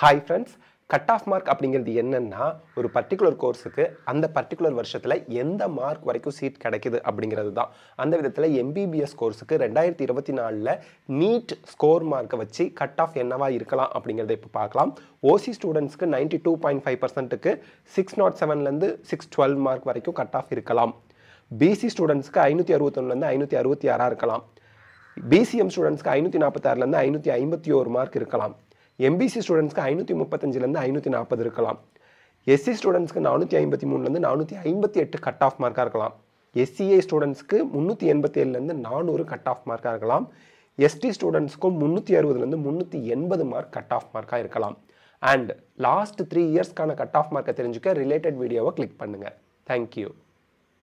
hi friends cut off mark அப்படிங்கிறது என்னென்னா ஒரு பர்டிகுலர் கோர்ஸுக்கு அந்த பர்டிகுலர் வருஷத்தில் எந்த மார்க் வரைக்கும் சீட் கிடைக்குது அப்படிங்கிறது தான் அந்த விதத்தில் எம்பிபிஎஸ் கோர்ஸுக்கு ரெண்டாயிரத்தி இருபத்தி நாலில் நீட் ஸ்கோர் மார்க்கை வச்சு கட் ஆஃப் என்னவாக இருக்கலாம் அப்படிங்கிறத இப்போ பார்க்கலாம் ஓசி ஸ்டூடெண்ட்ஸ்க்கு நைன்டி டூ பாயிண்ட் ஃபைவ் பர்சன்ட்டுக்கு சிக்ஸ் நாட் செவன்லேருந்து சிக்ஸ் டுவெல் மார்க் வரைக்கும் கட் ஆஃப் இருக்கலாம் பிசி ஸ்டூடெண்ட்ஸ்க்கு ஐநூற்றி அறுபத்தொன்னுலேருந்து ஐநூற்றி அறுபத்தி ஆறாக இருக்கலாம் பிசிஎம் ஸ்டூடெண்ட்ஸ்க்கு ஐநூற்றி நாற்பத்தாறுலேருந்து ஐநூற்றி ஐம்பத்தி ஒரு மார்க் இருக்கலாம் எம்பிசி ஸ்டூடெண்ட்ஸ்க்கு ஐநூற்றி முப்பத்தஞ்சிலேருந்து ஐநூற்றி நாற்பது இருக்கலாம் எஸ்சி ஸ்டூடெண்ட்ஸ்க்கு நானூற்றி ஐம்பத்தி மூணுலேருந்து நானூற்றி ஐம்பத்தி எட்டு கட் ஆஃப் மார்க்காக இருக்கலாம் எஸ்சிஏ ஸ்டூடெண்ட்ஸ்க்கு முந்நூற்றி எண்பத்தி ஏழுலேருந்து நானூறு கட் ஆஃப் மார்க்காக இருக்கலாம் எஸ்டி ஸ்டூடெண்ட்ஸ்க்கும் முந்நூற்றி அறுபதுலேருந்து முந்நூற்றி எண்பது மார்க் கட் ஆஃப் மார்க்காக இருக்கலாம் அண்ட் லாஸ்ட் த்ரீ இயர்ஸ்க்கான கட் ஆஃப் மார்க்கை தெரிஞ்சுக்க ரிலேட்டட் வீடியோவை கிளிக் பண்ணுங்கள் தேங்க்யூ